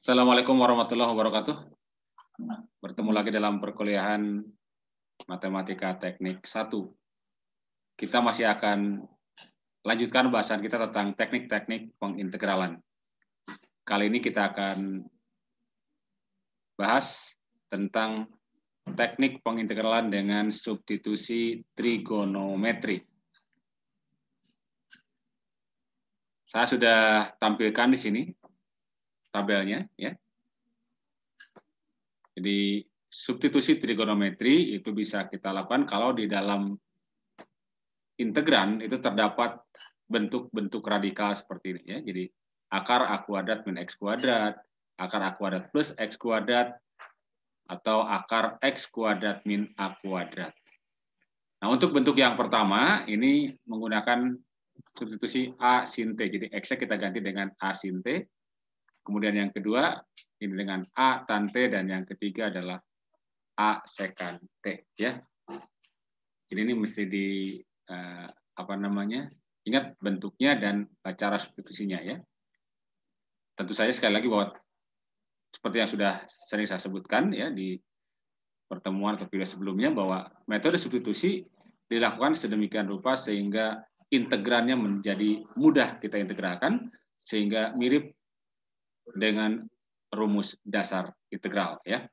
Assalamualaikum warahmatullahi wabarakatuh. Bertemu lagi dalam perkuliahan Matematika Teknik 1. Kita masih akan lanjutkan bahasan kita tentang teknik-teknik pengintegralan. Kali ini kita akan bahas tentang teknik pengintegralan dengan substitusi trigonometri. Saya sudah tampilkan di sini tabelnya ya. Jadi substitusi trigonometri itu bisa kita lakukan kalau di dalam integran itu terdapat bentuk-bentuk radikal seperti ini ya. Jadi akar a kuadrat min x kuadrat, akar a kuadrat plus x kuadrat atau akar x kuadrat min a kuadrat. Nah, untuk bentuk yang pertama ini menggunakan substitusi a sin t. Jadi x-nya kita ganti dengan a sin t, Kemudian yang kedua ini dengan A tan T dan yang ketiga adalah A sekan T ya. Jadi ini mesti di eh, apa namanya? Ingat bentuknya dan cara substitusinya ya. Tentu saja sekali lagi bahwa seperti yang sudah sering saya sebutkan ya di pertemuan atau video sebelumnya bahwa metode substitusi dilakukan sedemikian rupa sehingga integrannya menjadi mudah kita integrasikan sehingga mirip dengan rumus dasar integral ya.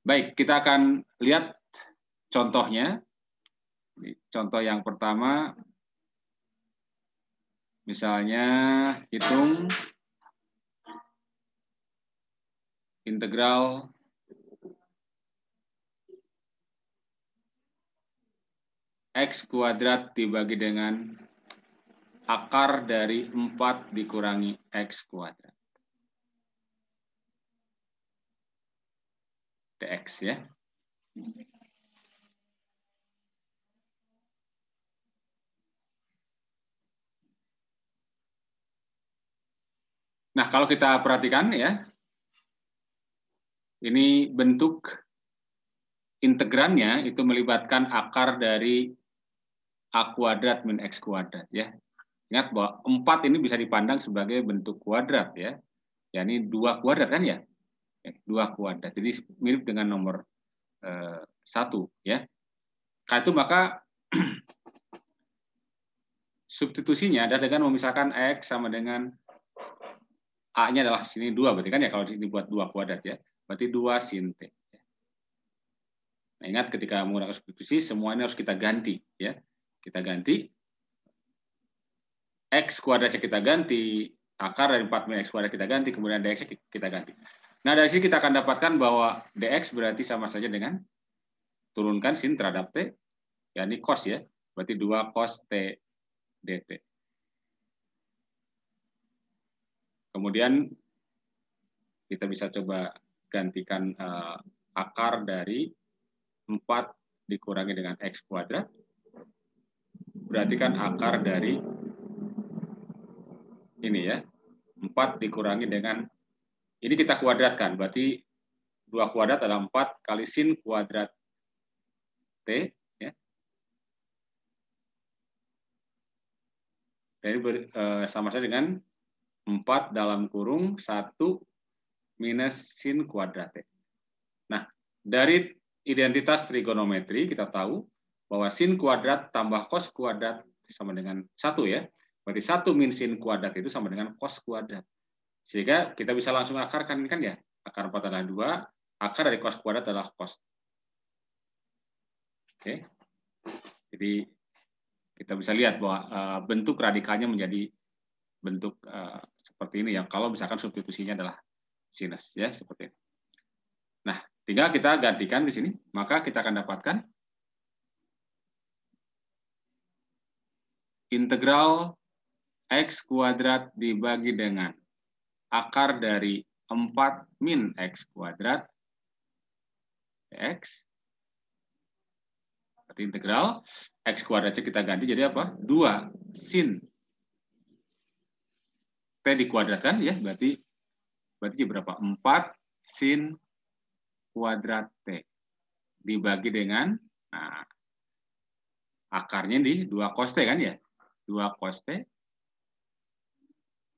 Baik, kita akan lihat contohnya. Contoh yang pertama misalnya hitung integral X kuadrat dibagi dengan akar dari 4 dikurangi X kuadrat. dx ya. Nah, kalau kita perhatikan ya, ini bentuk integrannya itu melibatkan akar dari a kuadrat min x kuadrat ya. Ingat bahwa 4 ini bisa dipandang sebagai bentuk kuadrat ya. Yani dua kuadrat kan ya dua kuadrat. Jadi mirip dengan nomor eh, satu ya. Karena itu maka substitusinya adalah dengan memisahkan x sama dengan a-nya adalah sini dua berarti kan ya kalau buat dua kuadrat ya. Berarti dua sin t. Ya. Nah, ingat ketika menggunakan substitusi semuanya harus kita ganti ya. Kita ganti x kuadratnya kita ganti, akar dari 4 x kuadrat kita ganti, kemudian dx kita ganti. Nah, dari sini kita akan dapatkan bahwa dx berarti sama saja dengan turunkan sin terhadap t, yakni cos ya. Berarti 2 cos t dt. Kemudian kita bisa coba gantikan eh, akar dari 4 dikurangi dengan x kuadrat. Berarti kan akar dari ini ya. 4 dikurangi dengan ini kita kuadratkan, berarti dua kuadrat adalah 4 kali sin kuadrat T. Ya. ini ber, eh, sama saja dengan 4 dalam kurung 1 minus sin kuadrat T. Nah, dari identitas trigonometri kita tahu bahwa sin kuadrat tambah cos kuadrat sama dengan 1 ya. Berarti 1 min sin kuadrat itu sama dengan cos kuadrat. Sehingga kita bisa langsung akarkan kan ya. Akar 4 adalah 2, akar dari cos kuadrat adalah cos. Oke. Jadi kita bisa lihat bahwa eh, bentuk radikalnya menjadi bentuk eh, seperti ini ya. Kalau misalkan substitusinya adalah sinus ya seperti ini. Nah, tinggal kita gantikan di sini, maka kita akan dapatkan integral x kuadrat dibagi dengan akar dari 4 min X kuadrat X. Berarti integral X kuadratnya kita ganti jadi apa? 2 sin T dikuadratkan ya, berarti berarti berapa? 4 sin kuadrat T dibagi dengan nah, akarnya di 2 cos T kan ya? 2 cos T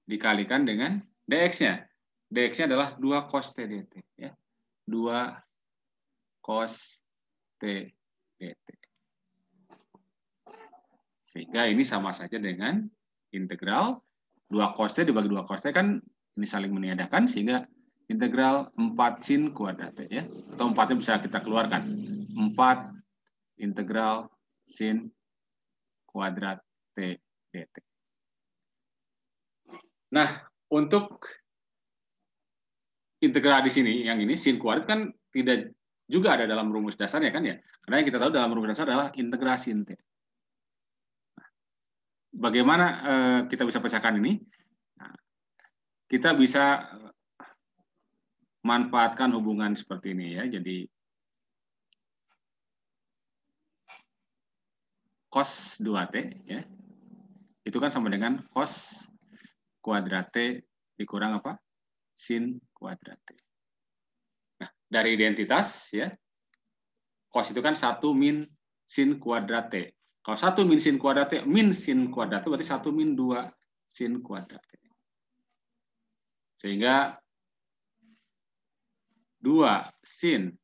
dikalikan dengan DX-nya. DX-nya adalah 2 cos T dt. Ya. 2 cos T dt. Sehingga ini sama saja dengan integral 2 cos T dibagi 2 cos T kan ini saling meniadakan sehingga integral 4 sin kuadrat T ya. Atau 4-nya bisa kita keluarkan. 4 integral sin kuadrat T dt. Nah, untuk integral di sini yang ini sin kuadrat kan tidak juga ada dalam rumus dasarnya kan ya. Karena yang kita tahu dalam rumus dasar adalah integrasi sin t. Nah, bagaimana eh, kita bisa pecahkan ini? Nah, kita bisa manfaatkan hubungan seperti ini ya. Jadi cos 2t ya. Itu kan sama dengan cos kuadrat T dikurang apa? Sin kuadrat T. Nah, dari identitas ya, cos itu kan 1 min sin kuadrat T. Kalau 1 min sin kuadrat T, min sin kuadrat T berarti 1 min 2 sin kuadrat T. Sehingga 2 sin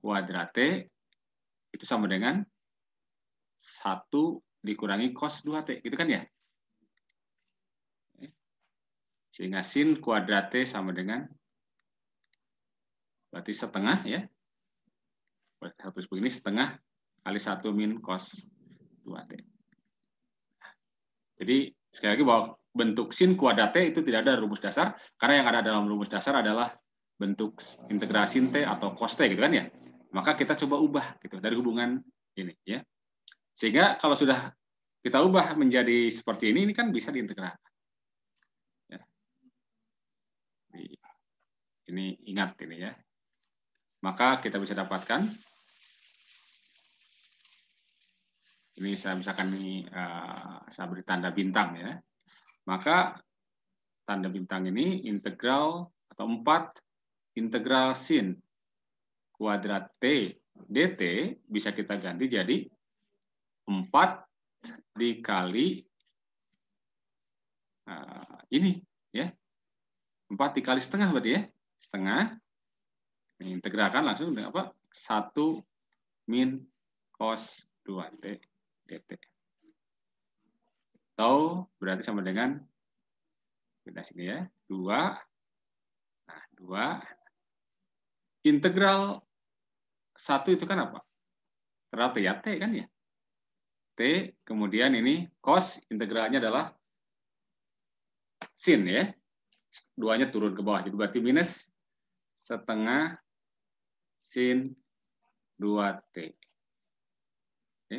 kuadrat T itu sama dengan 1 dikurangi cos 2T. Gitu kan ya? Sehingga sin kuadrat T sama dengan berarti setengah ya. Berarti hapus begini setengah kali satu min cos 2T. Jadi sekali lagi bahwa bentuk sin kuadrat T itu tidak ada rumus dasar, karena yang ada dalam rumus dasar adalah bentuk integrasi T atau cos T gitu kan ya. Maka kita coba ubah gitu dari hubungan ini ya. Sehingga kalau sudah kita ubah menjadi seperti ini, ini kan bisa diintegrasikan. Ini ingat ini ya. Maka kita bisa dapatkan ini saya misalkan ini eh, saya beri tanda bintang ya. Maka tanda bintang ini integral atau empat integral sin kuadrat t dt bisa kita ganti jadi 4 dikali uh, ini ya. 4 dikali setengah berarti ya setengah integrakan langsung dengan apa satu min cos 2t dt atau berarti sama dengan kita sini ya dua nah dua integral satu itu kan apa terlalu ya t kan ya t kemudian ini cos integralnya adalah sin ya duanya turun ke bawah jadi berarti minus setengah sin 2T. Oke.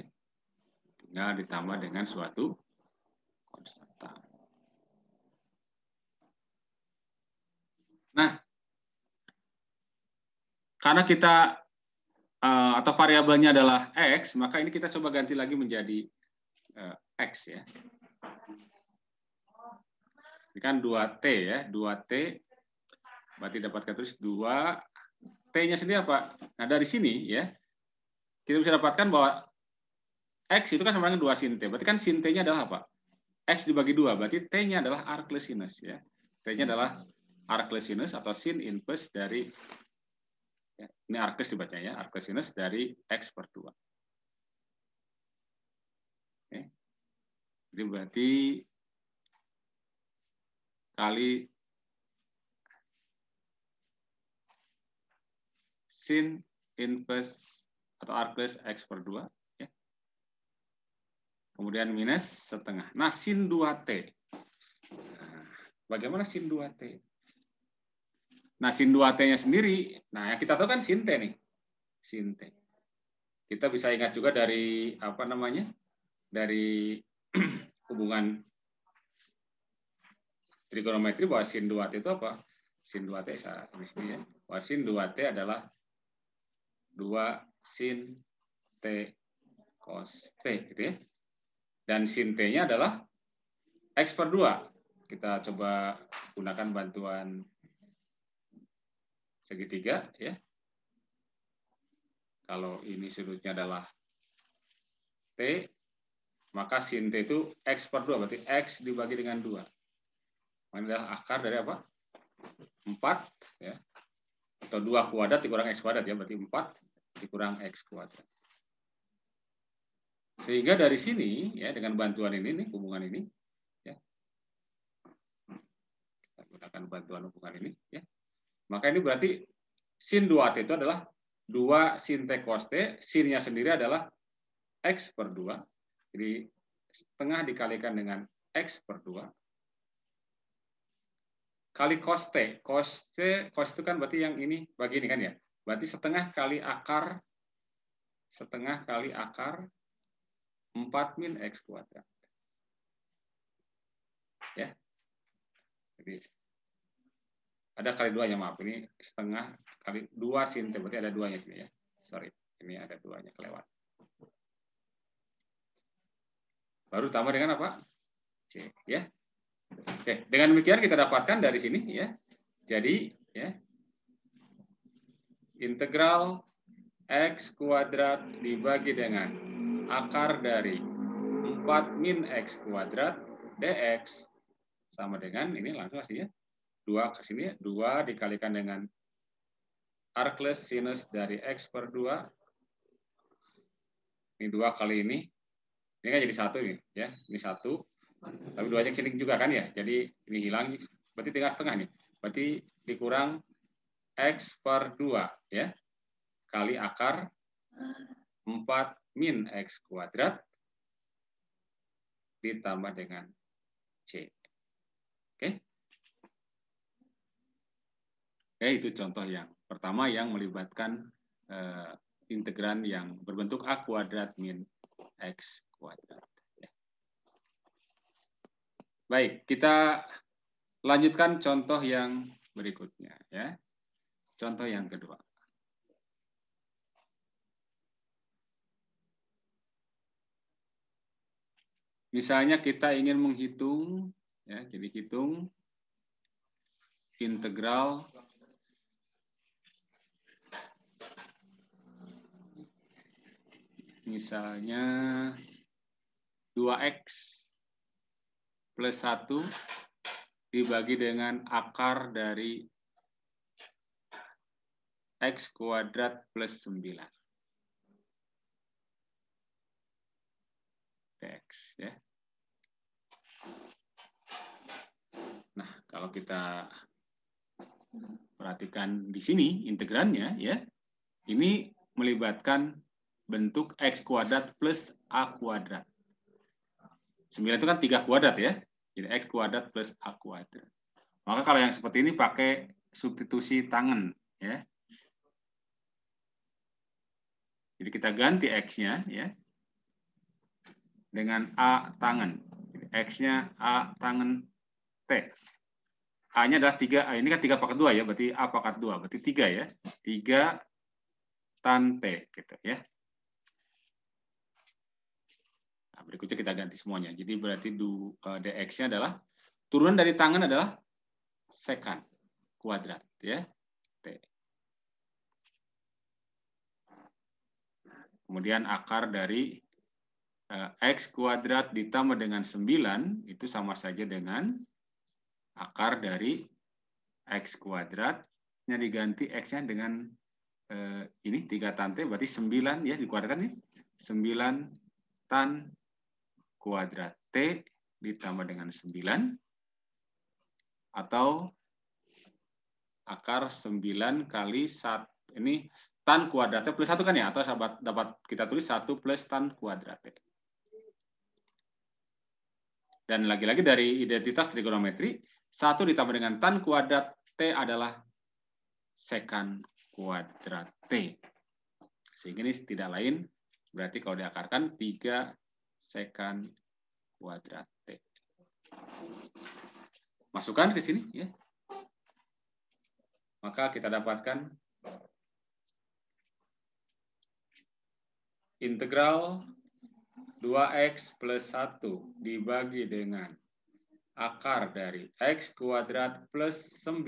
Tinggal ditambah dengan suatu konstanta. Nah, karena kita eh, atau variabelnya adalah x, maka ini kita coba ganti lagi menjadi eh, x ya. Ini kan 2T ya, 2T Berarti dapat terus dua T-nya sendiri apa? Nah, dari sini ya, kita bisa dapatkan bahwa X itu kan sama dengan dua sin T. Berarti kan sin T-nya adalah apa? X dibagi dua Berarti T-nya adalah arclesinus. ya. T-nya hmm. adalah arclesinus atau sin inverse dari ya, ini arcles dibaca ya, arclesinus dari X per dua Oke. Jadi berarti kali sin inverse atau R plus X per 2. Ya. Kemudian minus setengah. Nah, sin 2T. Nah, bagaimana sin 2T? Nah, sin 2T-nya sendiri, nah yang kita tahu kan sin T nih. Sin T. Kita bisa ingat juga dari apa namanya? Dari hubungan trigonometri bahwa sin 2T itu apa? Sin 2T saya ini ya. Bahwa sin 2T adalah 2 sin T cos T. Gitu ya. Dan sin T-nya adalah X per 2. Kita coba gunakan bantuan segitiga. ya. Kalau ini sudutnya adalah T, maka sin T itu X per 2, berarti X dibagi dengan 2. Ini adalah akar dari apa? 4, ya. atau 2 kuadrat dikurang X kuadrat, ya, berarti 4 dikurang X kuadrat. Sehingga dari sini, ya dengan bantuan ini, nih, hubungan ini, ya, kita gunakan bantuan hubungan ini, ya, maka ini berarti sin 2T itu adalah 2 sin T cos T, sinnya sendiri adalah X per 2, jadi setengah dikalikan dengan X per 2, kali cos T. Cos T, cos itu kan berarti yang ini, bagi ini kan ya. Berarti setengah kali akar setengah kali akar 4 min x kuadrat. Ya. Jadi ada kali duanya maaf ini setengah kali dua sin berarti ada duanya ini ya. Sorry, ini ada duanya kelewat. Baru tambah dengan apa? C, ya. Oke, dengan demikian kita dapatkan dari sini ya. Jadi ya integral x kuadrat dibagi dengan akar dari 4 min x kuadrat dx sama dengan ini langsung hasilnya 2 ke sini 2 dikalikan dengan arcless sinus dari X per 2 ini dua kali ini ini kan jadi satu ini ya ini satu tapi 2 aja kesini juga kan ya jadi ini hilang berarti tinggal setengah nih berarti dikurang X per 2 ya. Kali akar 4 min X kuadrat ditambah dengan C. Oke. Oke, itu contoh yang pertama yang melibatkan eh, integran yang berbentuk A kuadrat min X kuadrat. Ya. Baik, kita lanjutkan contoh yang berikutnya ya. Contoh yang kedua. Misalnya kita ingin menghitung, ya, jadi hitung integral misalnya 2x plus 1 dibagi dengan akar dari X kuadrat plus 9. X ya. Nah, kalau kita perhatikan di sini integrannya ya. Ini melibatkan bentuk X kuadrat plus A kuadrat. 9 itu kan 3 kuadrat ya. Jadi X kuadrat plus A kuadrat. Maka kalau yang seperti ini pakai substitusi tangan. ya jadi kita ganti X-nya ya dengan A tangan. X-nya A tangan T. A-nya adalah 3, ini kan 3 pangkat 2 ya, berarti A pangkat 2, berarti 3 ya. 3 tan T gitu ya. Nah, berikutnya kita ganti semuanya. Jadi berarti e, DX-nya adalah, turunan dari tangan adalah sekan kuadrat ya. Kemudian akar dari eh, X kuadrat ditambah dengan 9 itu sama saja dengan akar dari X kuadrat. yang diganti X-nya dengan eh, ini 3 tan T, berarti 9 ya dikuadratkan ya. 9 tan kuadrat T ditambah dengan 9 atau akar 9 kali 1 ini tan kuadrat t plus satu kan ya atau sahabat dapat kita tulis satu plus tan kuadrat t. dan lagi-lagi dari identitas trigonometri satu ditambah dengan tan kuadrat t adalah sekan kuadrat t sehingga ini tidak lain berarti kalau diakarkan 3 sekan kuadrat t masukkan ke sini ya maka kita dapatkan integral 2x plus 1 dibagi dengan akar dari x kuadrat plus 9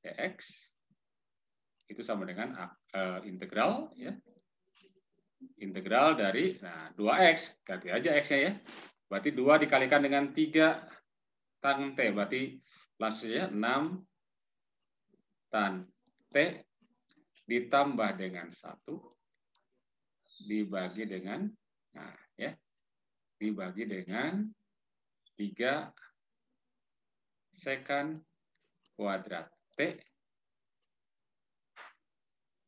dx itu sama dengan uh, integral ya integral dari nah 2x ganti aja x-nya ya berarti 2 dikalikan dengan 3 tan t berarti langsungnya 6 tan t ditambah dengan 1 dibagi dengan nah ya dibagi dengan 3 sekan kuadrat T.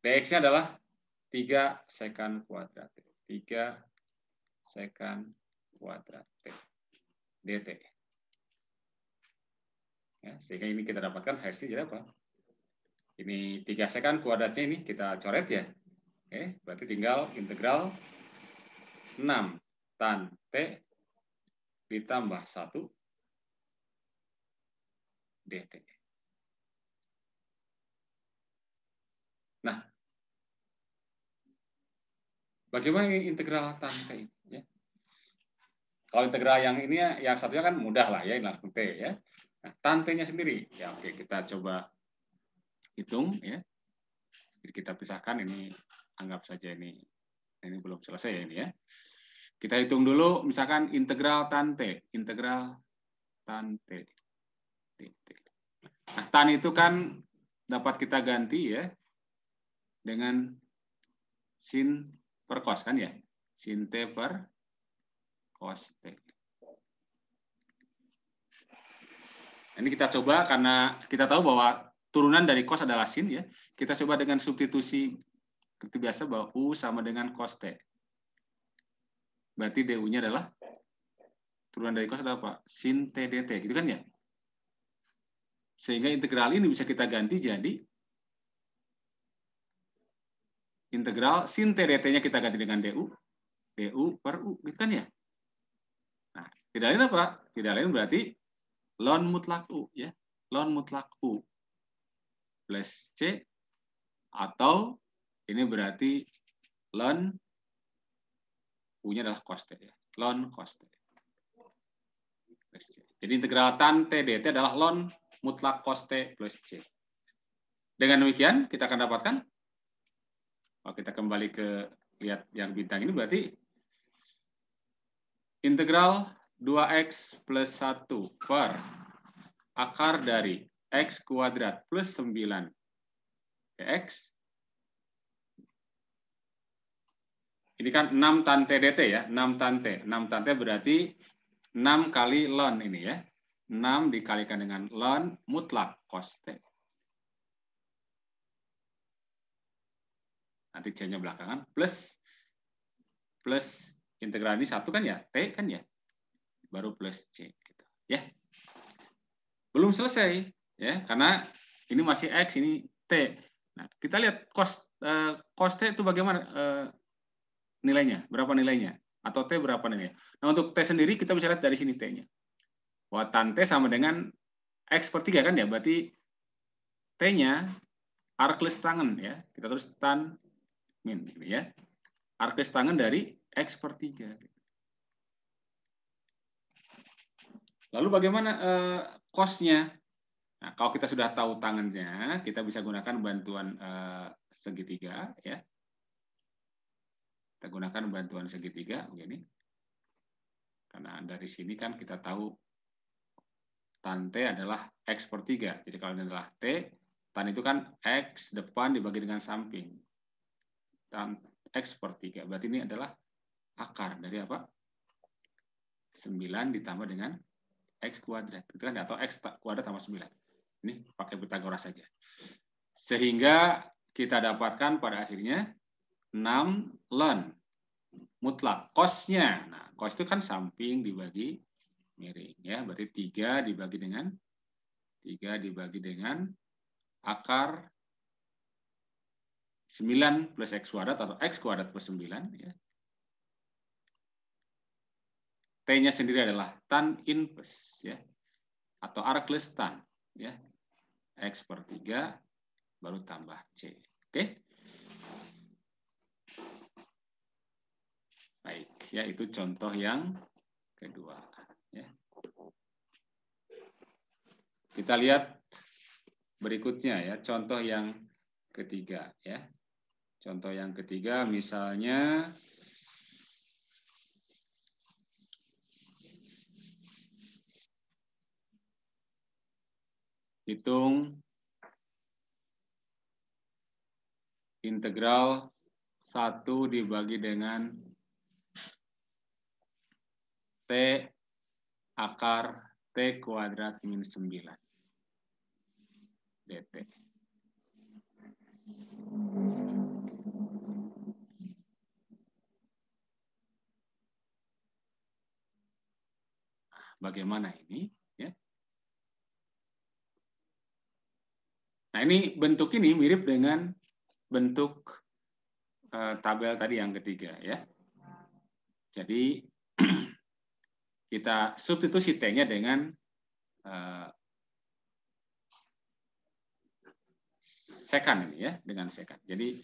DX-nya adalah 3 sekan kuadrat T. 3 sekan kuadrat T. DT. Ya, sehingga ini kita dapatkan hasilnya apa? Ini 3 sekan kuadratnya ini kita coret ya. Oke, berarti tinggal integral 6 tan T ditambah 1 dt. Nah, bagaimana integral tan T? Ya. Kalau integral yang ini, ya, yang satunya kan mudah lah ya, ini langsung T ya. Nah, tan T-nya sendiri, ya oke kita coba hitung ya. Jadi kita pisahkan ini anggap saja ini ini belum selesai ya ini ya. Kita hitung dulu misalkan integral tan T. Integral tan T. Nah, tan itu kan dapat kita ganti ya dengan sin per cos kan ya. Sin T per cos T. Ini kita coba karena kita tahu bahwa turunan dari cos adalah sin ya. Kita coba dengan substitusi seperti biasa bahwa U sama dengan cos T. Berarti DU-nya adalah turunan dari cos adalah apa? Sin T DT. Gitu kan ya? Sehingga integral ini bisa kita ganti jadi integral sin T DT-nya kita ganti dengan DU. DU per U. Gitu kan ya? Nah, tidak lain apa? Tidak lain berarti ln mutlak U. ya Ln mutlak U plus C atau ini berarti loan punya adalah cos T. Ya. Loan cos T. Jadi integral tan T dt adalah lon mutlak cos T plus C. Dengan demikian, kita akan dapatkan, kalau kita kembali ke lihat yang bintang ini, berarti integral 2x plus 1 per akar dari x kuadrat plus 9 x Ini kan 6 tan DT ya, 6 tan T. 6 tan T berarti 6 kali ln ini ya. 6 dikalikan dengan ln mutlak cos Nanti C-nya belakangan, plus plus integral ini satu kan ya, T kan ya. Baru plus C. Gitu. Ya. Belum selesai. ya Karena ini masih X, ini T. Nah, kita lihat cost uh, eh, cost T itu bagaimana. uh, nilainya, berapa nilainya, atau T berapa nilainya. Nah, untuk T sendiri kita bisa lihat dari sini T-nya. tan T sama dengan X per 3 kan ya, berarti T-nya arklis tangan ya. Kita tulis tan min gitu ya. Arklis tangan dari X per 3. Gitu. Lalu bagaimana eh, cost-nya? Nah, kalau kita sudah tahu tangannya, kita bisa gunakan bantuan eh, segitiga ya. Kita gunakan bantuan segitiga begini. Karena dari sini kan kita tahu tan T adalah X per 3. Jadi kalau ini adalah T, tan itu kan X depan dibagi dengan samping. Tan X per 3. Berarti ini adalah akar dari apa? 9 ditambah dengan X kuadrat. Itu kan atau X kuadrat tambah 9. Ini pakai Pitagoras saja. Sehingga kita dapatkan pada akhirnya 6 learn mutlak kosnya nah kos itu kan samping dibagi miring ya berarti tiga dibagi dengan tiga dibagi dengan akar 9 plus x kuadrat atau x kuadrat plus 9 ya. T-nya sendiri adalah tan inverse ya atau Arcles tan ya. X per 3 baru tambah C. Oke. ya itu contoh yang kedua ya. Kita lihat berikutnya ya, contoh yang ketiga ya. Contoh yang ketiga misalnya hitung integral satu dibagi dengan T akar T kuadrat minus 9 dt. Nah, bagaimana ini? Ya. Nah ini bentuk ini mirip dengan bentuk eh, tabel tadi yang ketiga ya. Jadi kita substitusi T-nya dengan uh, eh, sekan ini ya, dengan sekan. Jadi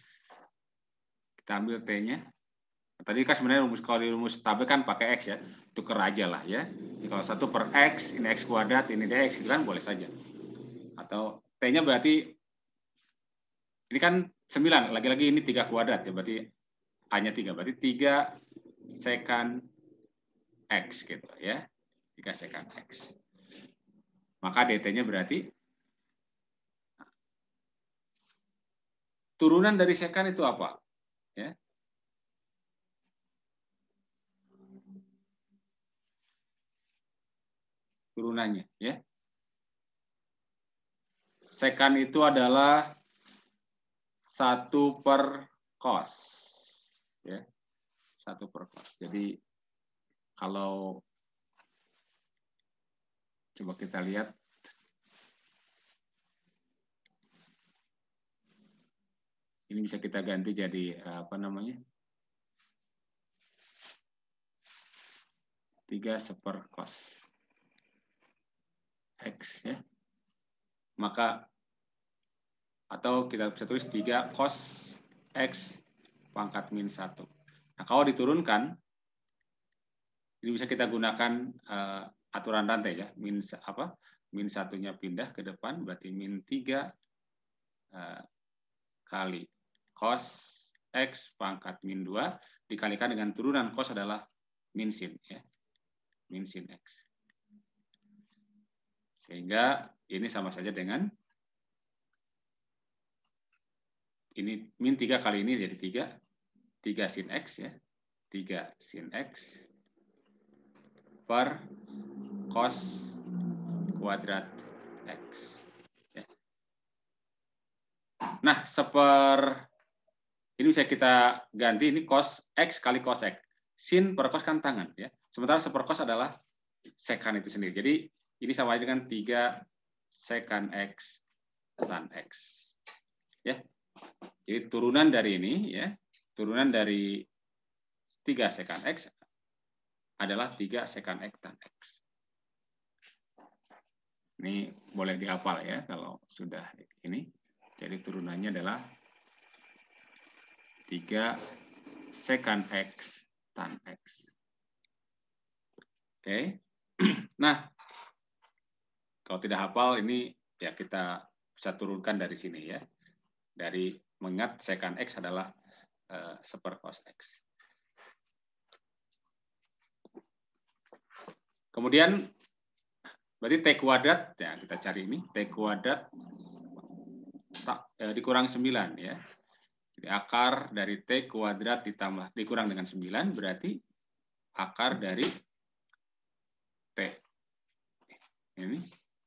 kita ambil T-nya. Tadi kan sebenarnya rumus kalau di rumus tabel kan pakai X ya, tuker aja lah ya. Jadi kalau satu per X, ini X kuadrat, ini DX, itu kan boleh saja. Atau T-nya berarti, ini kan 9, lagi-lagi ini 3 kuadrat ya, berarti hanya 3. Berarti 3 sekan X gitu ya. Dikasihkan X. Maka DT-nya berarti turunan dari sekan itu apa? Ya. Turunannya, ya. Sekan itu adalah satu per kos, ya. Satu per kos. Jadi kalau coba kita lihat ini bisa kita ganti jadi eh, apa namanya tiga seper cos X ya. Maka atau kita bisa tulis tiga cos X pangkat min satu. Nah, kalau diturunkan ini bisa kita gunakan uh, aturan rantai ya min apa min satunya pindah ke depan berarti min 3 uh, eh, kali cos x pangkat min 2 dikalikan dengan turunan cos adalah min sin ya min sin x sehingga ini sama saja dengan ini min 3 kali ini jadi 3 3 sin x ya 3 sin x per cos kuadrat X. Ya. Nah, seper ini bisa kita ganti ini cos X kali cos X. Sin per cos kan tangan. ya. Sementara seper cos adalah sekan itu sendiri. Jadi ini sama aja dengan 3 sekan X tan X. Ya. Jadi turunan dari ini, ya turunan dari 3 sekan X adalah 3 sekan x tan x. Ini boleh dihafal ya kalau sudah ini. Jadi turunannya adalah 3 sekan x tan x. Oke. Nah, kalau tidak hafal ini ya kita bisa turunkan dari sini ya. Dari mengingat sekan x adalah uh, eh, cos x. Kemudian berarti T kuadrat, ya kita cari ini, T kuadrat tak, eh, dikurang 9 ya. Jadi akar dari T kuadrat ditambah dikurang dengan 9 berarti akar dari T. Ini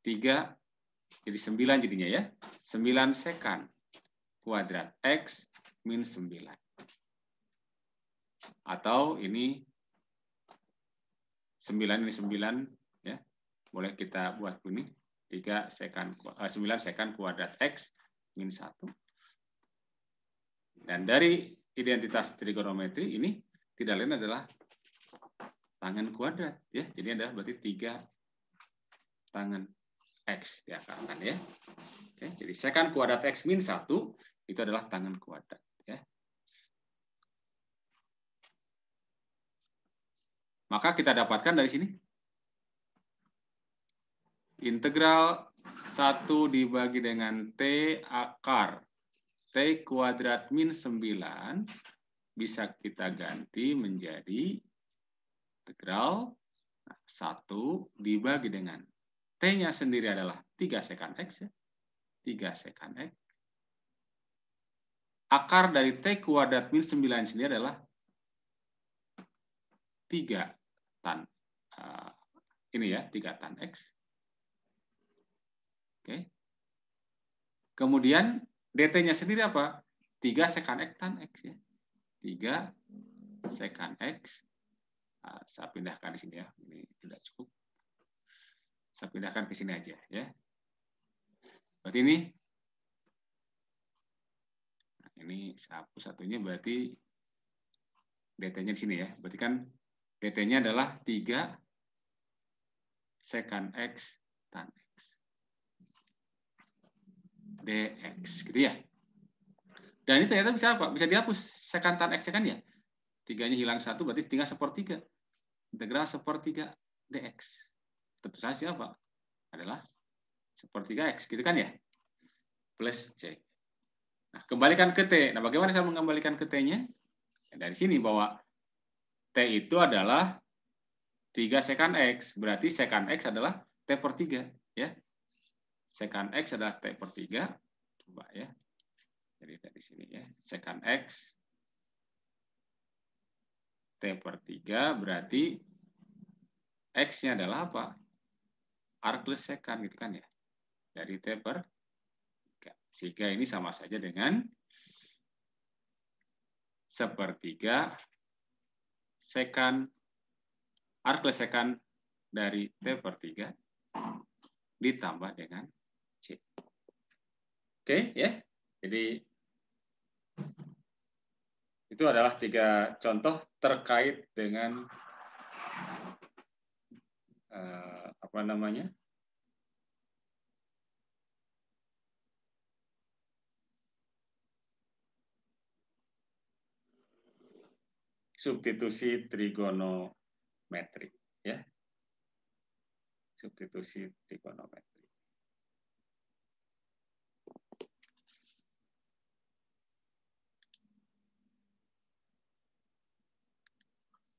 3 jadi 9 jadinya ya. 9 sekan kuadrat X min 9. Atau ini 9 ini 9 ya. Boleh kita buat kuning. 3 sekan 9 sekan kuadrat x min 1. Dan dari identitas trigonometri ini tidak lain adalah tangan kuadrat ya. Jadi adalah berarti 3 tangan x diakarkan ya. Oke, jadi sekan kuadrat x min 1 itu adalah tangan kuadrat. Maka kita dapatkan dari sini. Integral 1 dibagi dengan T akar. T kuadrat min 9 bisa kita ganti menjadi integral 1 dibagi dengan T-nya sendiri adalah 3 sekan X. Ya. 3 sekan X. Akar dari T kuadrat min 9 sendiri adalah 3 tan uh, ini ya tiga tan x. Oke. Okay. Kemudian dt-nya sendiri apa? 3 sekan x tan x ya. 3 sekan x. Ah, saya pindahkan di sini ya. Ini tidak cukup. Saya pindahkan ke sini aja ya. Berarti ini nah, ini satu satunya berarti dt-nya di sini ya. Berarti kan PT-nya adalah 3 sekan X tan X. DX, gitu ya. Dan ini ternyata bisa apa? Bisa dihapus. Sekan tan X kan ya. Tiganya hilang satu, berarti tinggal sepertiga. Integral sepertiga DX. Tentu saja siapa? Adalah sepertiga X, gitu kan ya? Plus C. Nah, kembalikan ke T. Nah, bagaimana saya mengembalikan ke T-nya? Ya, dari sini bahwa T itu adalah 3 sekan X. Berarti sekan X adalah T per 3. Ya. Sekan X adalah T per 3. Coba ya. Jadi dari sini ya. Sekan X. T per 3 berarti X-nya adalah apa? Arcless sekan gitu kan ya. Dari T per 3. Sehingga ini sama saja dengan sepertiga secant arc lesekan dari T per 3 ditambah dengan C. Oke, okay, ya. Yeah. Jadi itu adalah tiga contoh terkait dengan uh, apa namanya? substitusi trigonometri ya substitusi trigonometri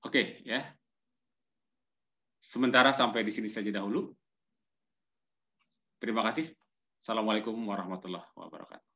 Oke ya sementara sampai di sini saja dahulu terima kasih assalamualaikum warahmatullahi wabarakatuh